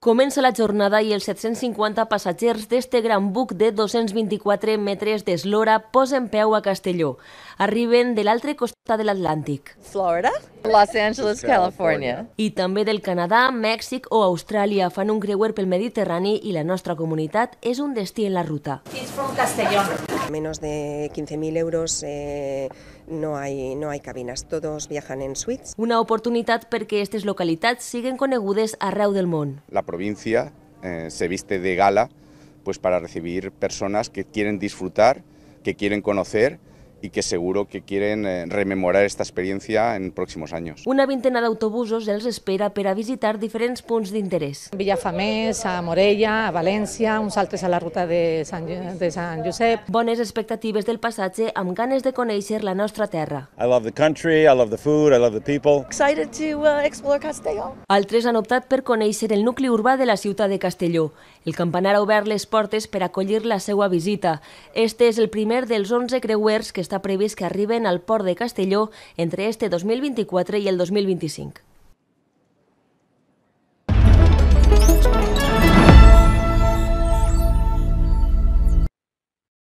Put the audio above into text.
Comença la jornada i els 750 passatgers d'este gran buc de 224 metres d'eslora posen peu a Castelló. Arriben de l'altre costat de l'Atlàntic. Florida, Los Angeles, California. I també del Canadà, Mèxic o Austràlia fan un creuer pel Mediterrani i la nostra comunitat és un destí en la ruta. He's from Castellón. Menos de 15.000 euros eh, no, hay, no hay cabines, todos viajan en suites. Una oportunitat perquè aquestes localitats siguen conegudes arreu del món. La província eh, se viste de gala pues, para recibir personas que quieren disfrutar, que quieren conocer y que seguro que quieren eh, rememorar esta experiencia en próximos años. Una vintena d'autobusos els espera per a visitar diferents punts d'interès. Villafamés, a Morella, a València, uns altres a la ruta de Sant, de Sant Josep. Bones expectatives del passatge amb ganes de conèixer la nostra terra. I love the country, I love the food, I love the people. Excited to uh, explore Castelló. Altres han optat per conèixer el nucli urbà de la ciutat de Castelló. El campanar ha obert les portes per acollir la seva visita. Este és el primer dels 11 creuers que està previst que arriben al port de Castelló entre este 2024 i el 2025.